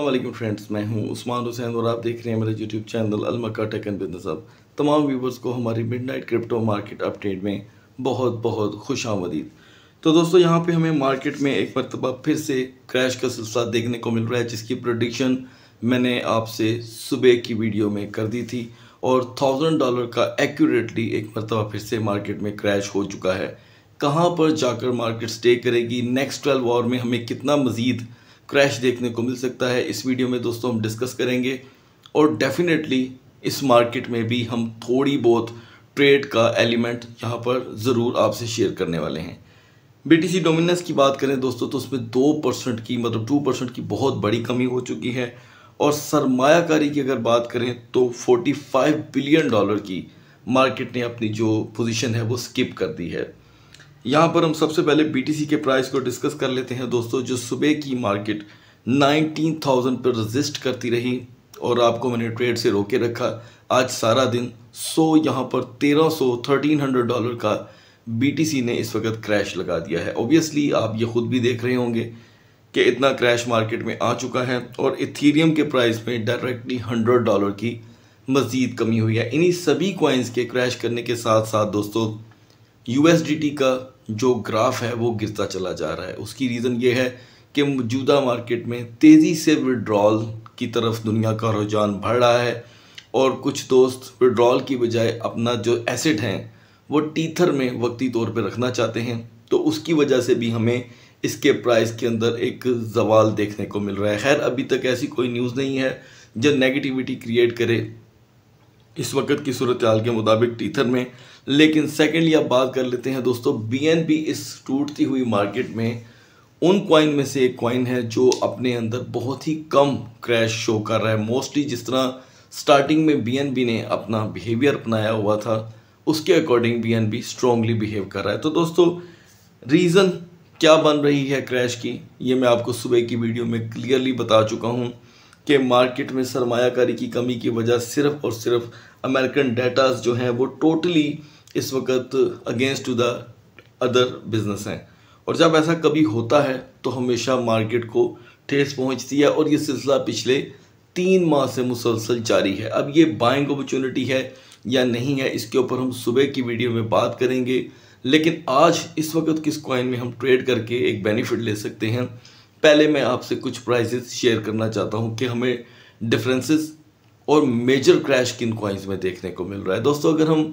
अल्लाम फ्रेंड्स मैं हूं उस्मान हुसैन और आप देख रहे हैं मेरा यूट्यूब चैनल अलमका टेक एंड बिजनेस अब तमाम व्यूवर्स को हमारी मिडनाइट क्रिप्टो मार्केट अपडेट में बहुत बहुत खुश आमदीद तो दोस्तों यहाँ पे हमें मार्केट में एक मरतबा फिर से क्रैश का सिलसिला देखने को मिल रहा है जिसकी प्रोडिक्शन मैंने आपसे सुबह की वीडियो में कर दी थी और थाउजेंड डॉलर का एक्यूरेटली एक मरतबा फिर से मार्केट में क्रैश हो चुका है कहाँ पर जाकर मार्केट स्टे करेगी नेक्स्ट ट्वेल्व आवर में हमें कितना मज़ीद क्रैश देखने को मिल सकता है इस वीडियो में दोस्तों हम डिस्कस करेंगे और डेफिनेटली इस मार्केट में भी हम थोड़ी बहुत ट्रेड का एलिमेंट यहाँ पर ज़रूर आपसे शेयर करने वाले हैं बीटीसी डोमिनेंस की बात करें दोस्तों तो उसमें दो परसेंट की मतलब टू परसेंट की बहुत बड़ी कमी हो चुकी है और सरमायाकारी की अगर बात करें तो 45 बिलियन डॉलर की मार्केट ने अपनी जो पोजीशन है वो स्किप कर दी है यहाँ पर हम सबसे पहले BTC के प्राइस को डिस्कस कर लेते हैं दोस्तों जो सुबह की मार्केट 19,000 पर रजिस्ट करती रही और आपको मैंने ट्रेड से रोके रखा आज सारा दिन 100 यहाँ पर 1300 1300 डॉलर का BTC ने इस वक्त क्रैश लगा दिया है ओबियसली आप ये खुद भी देख रहे होंगे कि इतना क्रैश मार्केट में आ चुका है और इथीरियम के प्राइस में डायरेक्टली हंड्रेड डॉलर की मज़ीद कमी हुई है इन्हीं सभी कॉइन्स के क्रैश करने के साथ साथ दोस्तों यू का जो ग्राफ है वो गिरता चला जा रहा है उसकी रीज़न ये है कि मौजूदा मार्केट में तेज़ी से विड्रॉल की तरफ दुनिया का रुझान बढ़ रहा है और कुछ दोस्त विड्रॉल की बजाय अपना जो एसिड हैं वो टीथर में वक्ती तौर पर रखना चाहते हैं तो उसकी वजह से भी हमें इसके प्राइस के अंदर एक जवाल देखने को मिल रहा है खैर अभी तक ऐसी कोई न्यूज़ नहीं है जो नेगेटिविटी क्रिएट करे इस वक्त की सूरत हाल के मुताबिक टीथर में लेकिन सेकेंडली आप बात कर लेते हैं दोस्तों बी एन बी इस टूटती हुई मार्केट में उन कॉइन में से एक कॉइन है जो अपने अंदर बहुत ही कम क्रैश शो कर रहा है मोस्टली जिस तरह स्टार्टिंग में बी एन बी ने अपना बिहेवियर अपनाया हुआ था उसके according B N B strongly behave कर रहा है तो दोस्तों रीज़न क्या बन रही है क्रैश की ये मैं आपको सुबह की वीडियो में क्लियरली बता चुका हूँ कि मार्केट में सरमाकारी की कमी की वजह सिर्फ और सिर्फ अमेरिकन डेटास जो हैं वो टोटली इस वक्त against to the other business हैं और जब ऐसा कभी होता है तो हमेशा मार्केट को ठेस पहुंचती है और ये सिलसिला पिछले तीन माह से मुसलसल जारी है अब ये बाइंग अपॉर्चुनिटी है या नहीं है इसके ऊपर हम सुबह की वीडियो में बात करेंगे लेकिन आज इस वक्त किस कॉइन में हम ट्रेड करके एक बेनिफिट ले सकते हैं पहले मैं आपसे कुछ प्राइसेस शेयर करना चाहता हूँ कि हमें डिफरेंसेस और मेजर क्रैश किन कॉइन्स में देखने को मिल रहा है दोस्तों अगर हम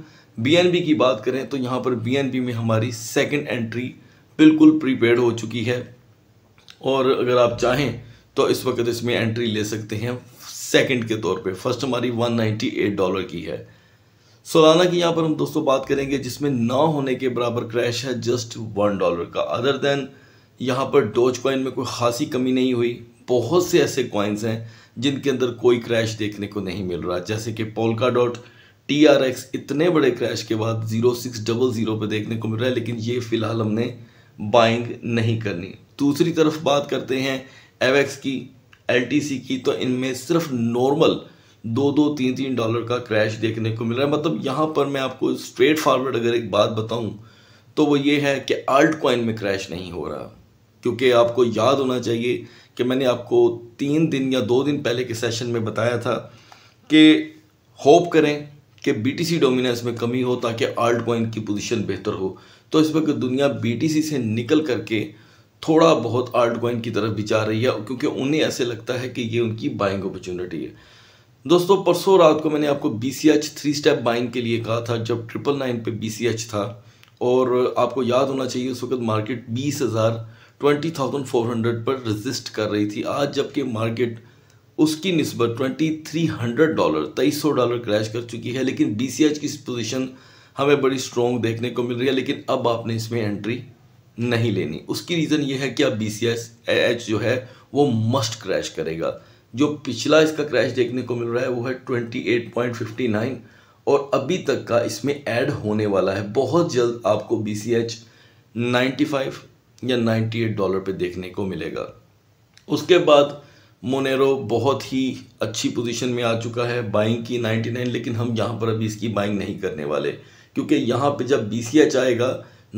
बीएनबी की बात करें तो यहाँ पर बीएनबी में हमारी सेकंड एंट्री बिल्कुल प्रीपेड हो चुकी है और अगर आप चाहें तो इस वक्त इसमें एंट्री ले सकते हैं सेकंड के तौर पे फर्स्ट हमारी 198 डॉलर की है सोलाना की यहाँ पर हम दोस्तों बात करेंगे जिसमें ना होने के बराबर क्रैश है जस्ट वन डॉलर का अदर देन यहाँ पर डोज कॉइन में कोई खासी कमी नहीं हुई बहुत से ऐसे कॉइन्स हैं जिनके अंदर कोई क्रैश देखने को नहीं मिल रहा जैसे कि Polkadot T R X इतने बड़े क्रैश के बाद जीरो सिक्स डबल ज़ीरो पर देखने को मिल रहा है लेकिन ये फ़िलहाल हमने बाइंग नहीं करनी दूसरी तरफ बात करते हैं एवेक्स की एल की तो इनमें सिर्फ नॉर्मल दो दो तीन तीन डॉलर का क्रैश देखने को मिल रहा है मतलब यहाँ पर मैं आपको स्ट्रेट फॉरवर्ड अगर एक बात बताऊँ तो वो ये है कि आर्ट कॉइन में क्रैश नहीं हो रहा क्योंकि आपको याद होना चाहिए कि मैंने आपको तीन दिन या दो दिन पहले के सेशन में बताया था कि होप करें कि बीटीसी डोमिनेंस में कमी हो ताकि आल्ट कॉइन की पोजीशन बेहतर हो तो इस वक्त दुनिया बीटीसी से निकल करके थोड़ा बहुत आल्ट कॉइन की तरफ भी जा रही है क्योंकि उन्हें ऐसे लगता है कि ये उनकी बाइंग अपॉर्चुनिटी है दोस्तों परसों रात को मैंने आपको B C H three step buying के लिए कहा था जब ट्रिपल नाइन पर बी सी एच था और आपको याद होना चाहिए उस वक्त मार्केट बीस हज़ार ट्वेंटी थाउजेंड फोर हंड्रेड पर रजिस्ट कर रही थी आज जबकि मार्केट उसकी नस्बत ट्वेंटी थ्री हंड्रेड डॉलर तेईस सौ डॉलर क्रैश कर चुकी है लेकिन बी सी एच की पोजीशन हमें बड़ी स्ट्रॉन्ग देखने को मिल रही है लेकिन अब आपने इसमें एंट्री नहीं लेनी उसकी रीज़न ये है कि अब बी सी एच जो है वो मस्ट क्रैश करेगा जो पिछला इसका क्रैश देखने को मिल रहा है वो है twenty eight point fifty nine और अभी तक का इसमें ऐड होने वाला है बहुत जल्द आपको B C H ninety five या नाइन्टी एट डॉलर पे देखने को मिलेगा उसके बाद मोनेरो बहुत ही अच्छी पोजीशन में आ चुका है बाइंग की 99 लेकिन हम यहाँ पर अभी इसकी बाइंग नहीं करने वाले क्योंकि यहाँ पे जब बी सी आएगा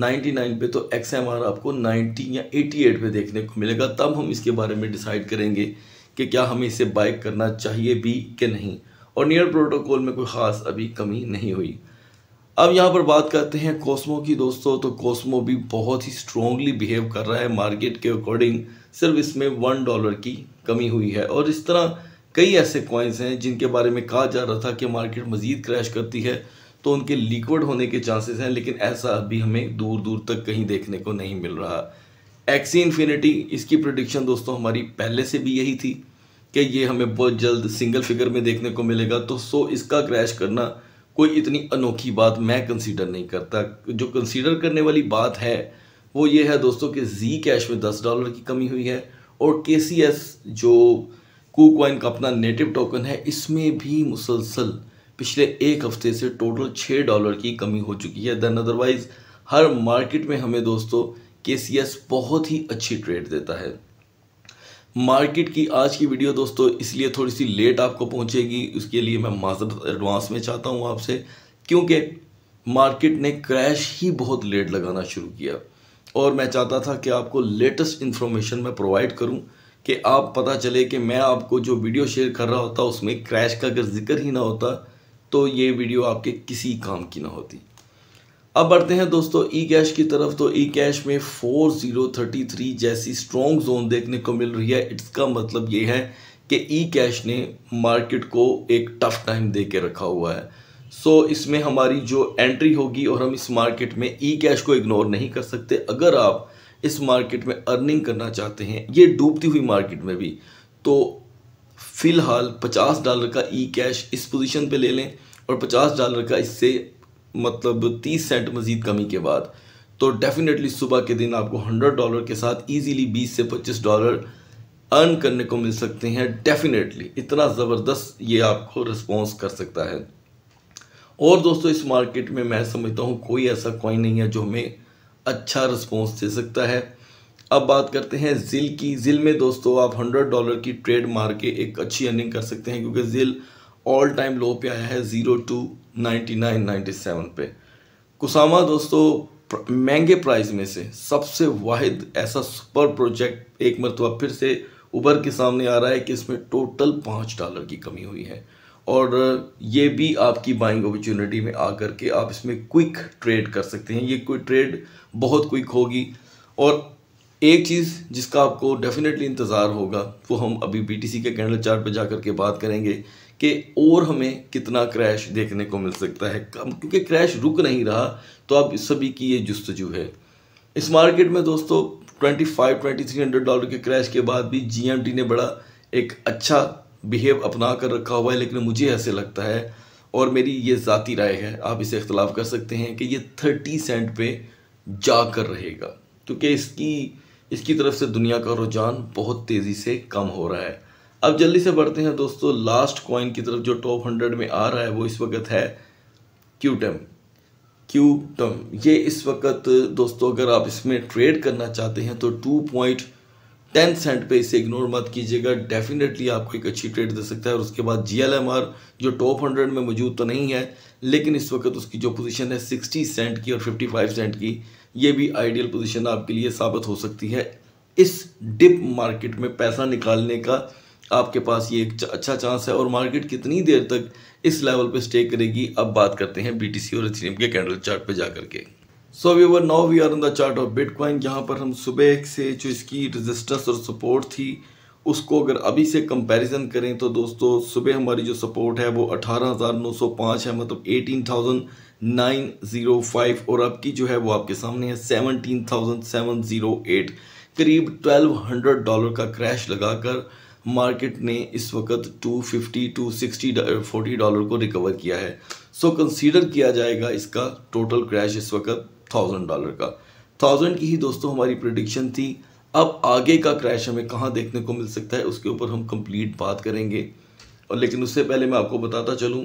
99 पे तो एक्स आपको 90 या 88 पे देखने को मिलेगा तब हम इसके बारे में डिसाइड करेंगे कि क्या हमें इसे बाइक करना चाहिए भी कि नहीं और नियर प्रोटोकॉल में कोई ख़ास अभी कमी नहीं हुई अब यहाँ पर बात करते हैं कॉस्मो की दोस्तों तो कॉस्मो भी बहुत ही स्ट्रॉन्गली बिहेव कर रहा है मार्केट के अकॉर्डिंग सिर्फ इसमें वन डॉलर की कमी हुई है और इस तरह कई ऐसे कॉइन्स हैं जिनके बारे में कहा जा रहा था कि मार्केट मज़ीद क्रैश करती है तो उनके लिक्विड होने के चांसेस हैं लेकिन ऐसा अभी हमें दूर दूर तक कहीं देखने को नहीं मिल रहा एक्सी इन्फिनिटी इसकी प्रोडिक्शन दोस्तों हमारी पहले से भी यही थी कि ये हमें बहुत जल्द सिंगल फिगर में देखने को मिलेगा तो सो इसका क्रैश करना कोई इतनी अनोखी बात मैं कंसीडर नहीं करता जो कंसीडर करने वाली बात है वो ये है दोस्तों कि जी कैश में दस डॉलर की कमी हुई है और के सी एस जो कूकॉइन का अपना नेटिव टोकन है इसमें भी मुसलसल पिछले एक हफ्ते से टोटल छः डॉलर की कमी हो चुकी है दैन अदरवाइज़ हर मार्केट में हमें दोस्तों के सी एस बहुत ही अच्छी ट्रेड देता है मार्केट की आज की वीडियो दोस्तों इसलिए थोड़ी सी लेट आपको पहुंचेगी उसके लिए मैं माजरत एडवांस में चाहता हूं आपसे क्योंकि मार्केट ने क्रैश ही बहुत लेट लगाना शुरू किया और मैं चाहता था कि आपको लेटेस्ट इन्फॉर्मेशन मैं प्रोवाइड करूं कि आप पता चले कि मैं आपको जो वीडियो शेयर कर रहा होता उसमें क्रैश का अगर जिक्र ही ना होता तो ये वीडियो आपके किसी काम की ना होती अब बढ़ते हैं दोस्तों ई कैश की तरफ तो ई कैश में 4033 जैसी स्ट्रॉन्ग जोन देखने को मिल रही है इसका मतलब ये है कि ई कैश ने मार्केट को एक टफ टाइम दे के रखा हुआ है सो so, इसमें हमारी जो एंट्री होगी और हम इस मार्केट में ई कैश को इग्नोर नहीं कर सकते अगर आप इस मार्केट में अर्निंग करना चाहते हैं ये डूबती हुई मार्केट में भी तो फ़िलहाल 50 डॉलर का ई कैश इस पोजीशन पे ले लें और 50 डॉलर का इससे मतलब तीस सेंट मज़ीद कमी के बाद तो डेफिनेटली सुबह के दिन आपको हंड्रेड डॉलर के साथ ईजीली बीस से पच्चीस डॉलर अर्न करने को मिल सकते हैं डेफिनेटली इतना ज़बरदस्त ये आपको रिस्पॉन्स कर सकता है और दोस्तों इस मार्केट में मैं समझता हूँ कोई ऐसा कॉइन नहीं है जो हमें अच्छा रिस्पॉन्स दे सकता है अब बात करते हैं जिल की जिल में दोस्तों आप हंड्रेड डॉलर की ट्रेड मार के एक अच्छी अर्निंग कर सकते हैं क्योंकि जिल ऑल टाइम लो पे आया है zero two ninety nine ninety seven पे कुसामा दोस्तों महंगे प्राइस में से सबसे वाहिद ऐसा सुपर प्रोजेक्ट एक मरतबा फिर से उबर के सामने आ रहा है कि इसमें टोटल पाँच डॉलर की कमी हुई है और ये भी आपकी बाइंग अपॉर्चुनिटी में आकर के आप इसमें क्विक ट्रेड कर सकते हैं ये कोई ट्रेड बहुत क्विक होगी और एक चीज़ जिसका आपको डेफिनेटली इंतज़ार होगा वो हम अभी बीटीसी के कैंडल चार्ट पे जा कर के बात करेंगे कि और हमें कितना क्रैश देखने को मिल सकता है कम क्योंकि क्रैश रुक नहीं रहा तो अब सभी की ये जस्तजू है इस मार्केट में दोस्तों 25 2300 डॉलर के क्रैश के बाद भी जीएमटी ने बड़ा एक अच्छा बिहेव अपना कर रखा हुआ है लेकिन मुझे ऐसे लगता है और मेरी ये ज़ाती राय है आप इसे इख्तलाफ कर सकते हैं कि ये थर्टी सेंट पे जा कर रहेगा क्योंकि इसकी इसकी तरफ से दुनिया का रुझान बहुत तेज़ी से कम हो रहा है अब जल्दी से बढ़ते हैं दोस्तों लास्ट कॉइन की तरफ जो टॉप हंड्रेड में आ रहा है वो इस वक्त है क्यूटम क्यूटम ये इस वक्त दोस्तों अगर आप इसमें ट्रेड करना चाहते हैं तो टू पॉइंट टेन सेंट पे इसे इग्नोर मत कीजिएगा डेफिनेटली आपको एक अच्छी ट्रेड दे सकता है और उसके बाद जी जो टॉप हंड्रेड में मौजूद तो नहीं है लेकिन इस वक्त उसकी जो पोजीशन है सिक्सटी सेंट की और फिफ्टी फाइव सेंट की ये भी आइडियल पोजीशन आपके लिए साबित हो सकती है इस डिप मार्केट में पैसा निकालने का आपके पास ये एक अच्छा चांस है और मार्केट कितनी देर तक इस लेवल पे स्टे करेगी अब बात करते हैं बीटीसी और एथेरियम के कैंडल चार्ट पे जा करके so viewer now we are on the chart of bitcoin यहाँ पर हम सुबह से जो इसकी रजिस्टेंस और सपोर्ट थी उसको अगर अभी से कंपैरिजन करें तो दोस्तों सुबह हमारी जो सपोर्ट है वो 18,905 है मतलब 18,905 और अब की जो है वो आपके सामने है 17,708 करीब 1200 डॉलर का क्रैश लगाकर मार्केट ने इस वक्त 250 260 40 डॉलर को रिकवर किया है सो so, कंसीडर किया जाएगा इसका टोटल क्रैश इस वक्त थाउजेंड डॉलर का थाउजेंड की ही दोस्तों हमारी प्रडिक्शन थी अब आगे का क्रैश हमें कहाँ देखने को मिल सकता है उसके ऊपर हम कंप्लीट बात करेंगे और लेकिन उससे पहले मैं आपको बताता चलूँ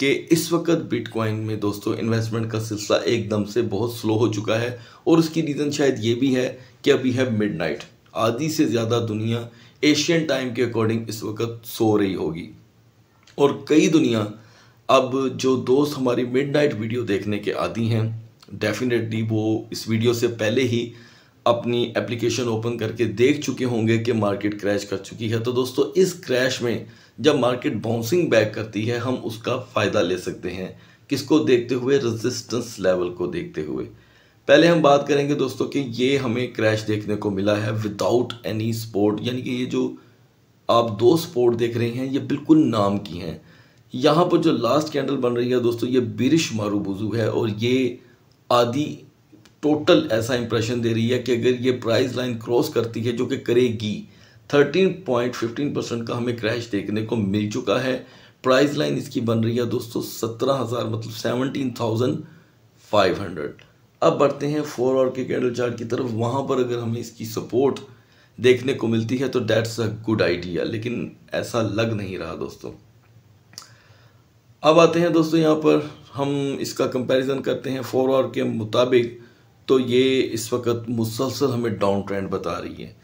कि इस वक्त बिटकॉइन में दोस्तों इन्वेस्टमेंट का सिलसिला एकदम से बहुत स्लो हो चुका है और उसकी रीज़न शायद ये भी है कि अभी है मिडनाइट आधी से ज़्यादा दुनिया एशियन टाइम के अकॉर्डिंग इस वक्त सो रही होगी और कई दुनिया अब जो दोस्त हमारी मिडनाइट वीडियो देखने के आदि हैं डेफिनेटली वो इस वीडियो से पहले ही अपनी एप्लीकेशन ओपन करके देख चुके होंगे कि मार्केट क्रैश कर चुकी है तो दोस्तों इस क्रैश में जब मार्केट बाउंसिंग बैक करती है हम उसका फ़ायदा ले सकते हैं किसको देखते हुए रेजिस्टेंस लेवल को देखते हुए पहले हम बात करेंगे दोस्तों कि ये हमें क्रैश देखने को मिला है विदाउट एनी स्पोर्ट यानी कि ये जो आप दो स्पोर्ट देख रहे हैं ये बिल्कुल नाम की हैं यहाँ पर जो लास्ट कैंडल बन रही है दोस्तों ये बिरिश मारूबुजू है और ये आदि टोटल ऐसा इंप्रेशन दे रही है कि अगर ये प्राइस लाइन क्रॉस करती है जो कि करेगी 13.15 परसेंट का हमें क्रैश देखने को मिल चुका है प्राइस लाइन इसकी बन रही है दोस्तों 17,000 मतलब 17,500 अब बढ़ते हैं फोर और के कैंडल चार्ट की तरफ वहाँ पर अगर हमें इसकी सपोर्ट देखने को मिलती है तो डैट्स अ गुड आइडिया लेकिन ऐसा लग नहीं रहा दोस्तों अब आते हैं दोस्तों यहाँ पर हम इसका कंपैरिजन करते हैं फोर आवर के मुताबिक तो ये इस वक्त मुसलसल हमें डाउन ट्रेंड बता रही है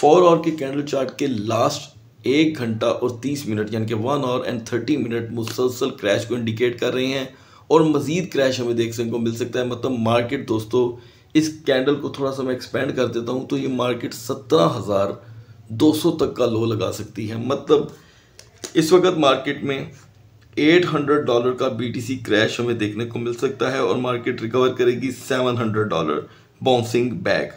फोर आवर के कैंडल चार्ट के लास्ट एक घंटा और तीस मिनट यानी कि one hour and thirty minute मुसलसल क्रैश को इंडिकेट कर रहे हैं और मज़ीद क्रैश हमें देखने को मिल सकता है मतलब मार्केट दोस्तों इस कैंडल को थोड़ा सा मैं एक्सपेंड कर देता हूँ तो ये मार्केट सत्रह हज़ार दो सौ तक का लो लगा सकती है मतलब इस वक्त मार्केट में 800 डॉलर का बीटीसी क्रैश हमें देखने को मिल सकता है और मार्केट रिकवर करेगी 700 डॉलर बाउंसिंग बैक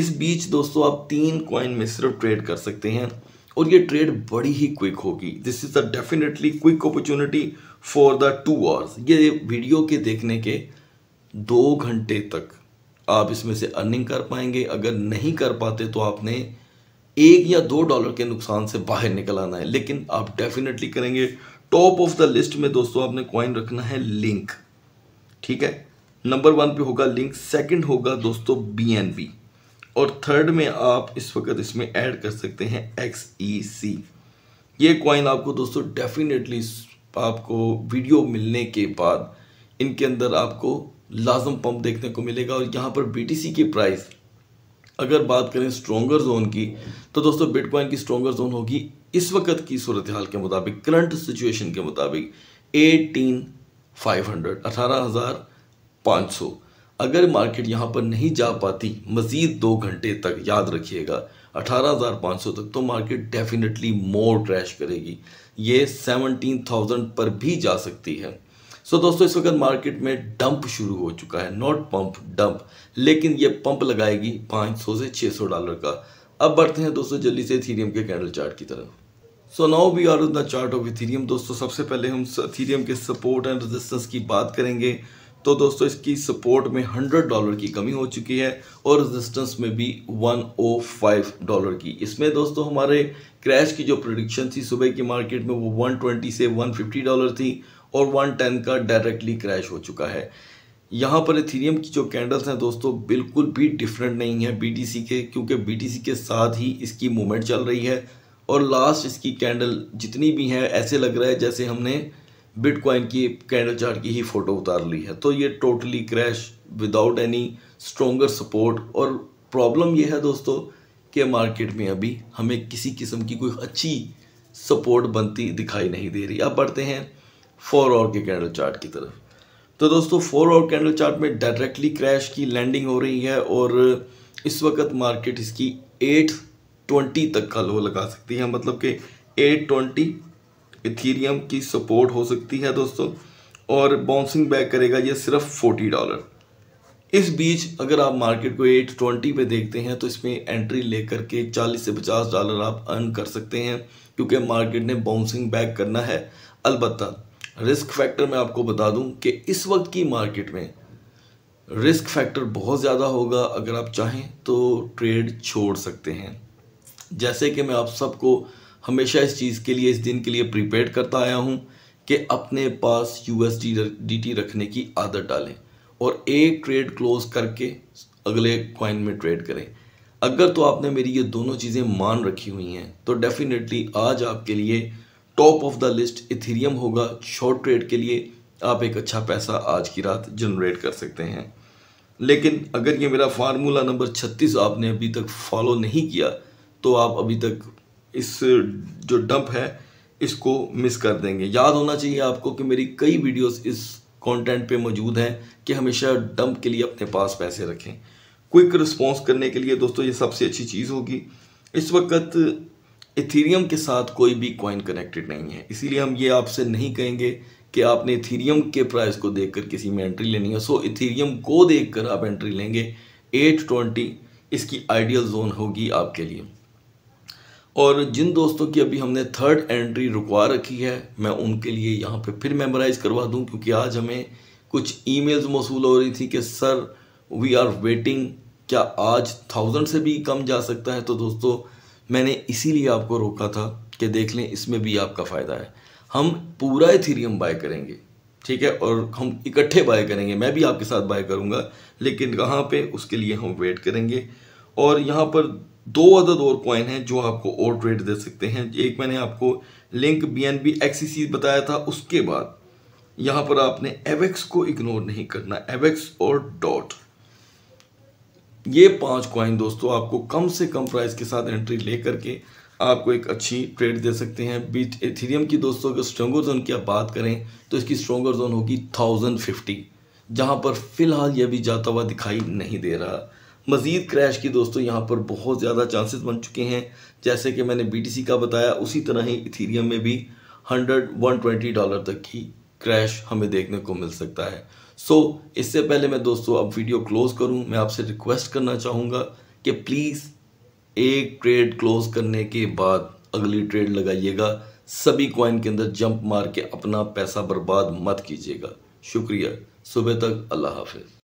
इस बीच दोस्तों आप तीन कॉइन में सिर्फ ट्रेड कर सकते हैं और ये ट्रेड बड़ी ही क्विक होगी this is a definitely quick opportunity for the two hours ये वीडियो के देखने के दो घंटे तक आप इसमें से अर्निंग कर पाएंगे अगर नहीं कर पाते तो आपने एक या दो डॉलर के नुकसान से बाहर निकल आना है लेकिन आप डेफिनेटली करेंगे टॉप ऑफ द लिस्ट में दोस्तों आपने कॉइन रखना है लिंक ठीक है नंबर वन पे होगा लिंक सेकंड होगा दोस्तों बी एन बी और थर्ड में आप इस वक्त इसमें ऐड कर सकते हैं एक्स ई सी ये कॉइन आपको दोस्तों डेफिनेटली आपको वीडियो मिलने के बाद इनके अंदर आपको लाजम पंप देखने को मिलेगा और यहाँ पर बी टी सी की प्राइस अगर बात करें स्ट्रोंगर जोन की तो दोस्तों बिटकॉइन की स्ट्रोंगर जोन होगी इस वक्त की सूरत हाल के मुताबिक करंट सिचुएशन के मुताबिक एटीन फाइव हंड्रेड अठारह हज़ार पाँच सौ अगर मार्केट यहाँ पर नहीं जा पाती मज़ीद दो घंटे तक याद रखिएगा 18,500 तक तो मार्केट डेफिनेटली मोर क्रैश करेगी ये 17,000 पर भी जा सकती है सो so, दोस्तों इस वक्त मार्केट में डंप शुरू हो चुका है नॉट पंप डंप लेकिन ये पंप लगाएगी 500 से 600 डॉलर का अब बढ़ते हैं दोस्तों जल्दी से थीरियम के कैंडल चार्ट की तरफ so now we are the chart of Ethereum दोस्तों सबसे पहले हम थीरियम के सपोर्ट एंड रेजिस्टेंस की बात करेंगे तो दोस्तों इसकी सपोर्ट में 100 डॉलर की कमी हो चुकी है और रेजिस्टेंस में भी 105 डॉलर की इसमें दोस्तों हमारे क्रैश की जो प्रोडिक्शन थी सुबह की मार्केट में वो 120 से 150 डॉलर थी और 110 का डायरेक्टली क्रैश हो चुका है यहाँ पर इथीरियम की जो कैंडल्स हैं दोस्तों बिल्कुल भी डिफरेंट नहीं है बी के क्योंकि बी के साथ ही इसकी मूवमेंट चल रही है और लास्ट इसकी कैंडल जितनी भी हैं ऐसे लग रहा है जैसे हमने बिटकॉइन की कैंडल चार्ट की ही फ़ोटो उतार ली है तो ये totally crash without any stronger support और प्रॉब्लम ये है दोस्तों कि मार्केट में अभी हमें किसी किस्म की कोई अच्छी सपोर्ट बनती दिखाई नहीं दे रही अब बढ़ते हैं फोर और के कैंडल चार्ट की तरफ तो दोस्तों फोर और कैंडल चार्ट में डायरेक्टली क्रैश की लैंडिंग हो रही है और इस वक्त मार्केट इसकी एट ट्वेंटी तक का लो लगा सकती है मतलब कि एट ट्वेंटी इथीरियम की सपोर्ट हो सकती है दोस्तों और बाउंसिंग बैक करेगा ये सिर्फ फोर्टी डॉलर इस बीच अगर आप मार्केट को एट ट्वेंटी पे देखते हैं तो इसमें एंट्री लेकर के चालीस से पचास डॉलर आप अर्न कर सकते हैं क्योंकि मार्केट ने बाउंसिंग बैक करना है अलबत् रिस्क फैक्टर मैं आपको बता दूं कि इस वक्त की मार्केट में रिस्क फैक्टर बहुत ज़्यादा होगा अगर आप चाहें तो ट्रेड छोड़ सकते हैं जैसे कि मैं आप सबको हमेशा इस चीज़ के लिए इस दिन के लिए प्रिपेयर करता आया हूँ कि अपने पास यू एस डी रखने की आदत डालें और एक ट्रेड क्लोज करके अगले क्वाइन में ट्रेड करें अगर तो आपने मेरी ये दोनों चीज़ें मान रखी हुई हैं तो डेफिनेटली आज आपके लिए top of the list Ethereum होगा शॉर्ट ट्रेड के लिए आप एक अच्छा पैसा आज की रात जनरेट कर सकते हैं लेकिन अगर ये मेरा फार्मूला नंबर 36 आपने अभी तक फॉलो नहीं किया तो आप अभी तक इस जो डंप है इसको मिस कर देंगे याद होना चाहिए आपको कि मेरी कई वीडियोस इस कंटेंट पे मौजूद हैं कि हमेशा डंप के लिए अपने पास पैसे रखें क्विक रिस्पॉन्स करने के लिए दोस्तों ये सबसे अच्छी चीज़ होगी इस वक्त इथीरियम के साथ कोई भी कॉइन कनेक्टेड नहीं है इसीलिए हम ये आपसे नहीं कहेंगे कि आपने इथीरियम के प्राइस को देख किसी में एंट्री लेनी है सो इथीरियम को देख आप एंट्री लेंगे एट इसकी आइडियल जोन होगी आपके लिए और जिन दोस्तों की अभी हमने थर्ड एंट्री रुकवा रखी है मैं उनके लिए यहाँ पे फिर मेमोराइज करवा दूँ क्योंकि आज हमें कुछ ईमेल्स मौसू हो रही थी कि सर वी आर वेटिंग क्या आज थाउजेंड से भी कम जा सकता है तो दोस्तों मैंने इसीलिए आपको रोका था कि देख लें इसमें भी आपका फ़ायदा है हम पूरा इथीरियम बाय करेंगे ठीक है और हम इकट्ठे बाय करेंगे मैं भी आपके साथ बाय करूँगा लेकिन कहाँ पे उसके लिए हम वेट करेंगे और यहाँ पर दो अदद और कॉइन हैं जो आपको और ट्रेड दे सकते हैं एक मैंने आपको लिंक बी एन बी एक्सीसी बताया था उसके बाद यहाँ पर आपने एवेक्स को इग्नोर नहीं करना एवेक्स और डॉट ये पांच कॉइन दोस्तों आपको कम से कम प्राइस के साथ एंट्री ले करके आपको एक अच्छी ट्रेड दे सकते हैं बीच एथीरियम की दोस्तों अगर स्ट्रोंगर जोन की आप बात करें तो इसकी स्ट्रोंगर जोन होगी थाउजेंड फिफ्टी जहाँ पर फिलहाल ये भी जाता हुआ दिखाई नहीं दे रहा मज़ीद क्रैश की दोस्तों यहाँ पर बहुत ज़्यादा चांसेस बन चुके हैं जैसे कि मैंने बी का बताया उसी तरह ही इथीरियम में भी हंड्रेड वन ट्वेंटी डॉलर तक की क्रैश हमें देखने को मिल सकता है सो so, इससे पहले मैं दोस्तों अब वीडियो क्लोज़ करूं मैं आपसे रिक्वेस्ट करना चाहूँगा कि प्लीज़ एक ट्रेड क्लोज़ करने के बाद अगली ट्रेड लगाइएगा सभी कॉइन के अंदर जंप मार के अपना पैसा बर्बाद मत कीजिएगा शुक्रिया सुबह तक अल्लाह हाफिज़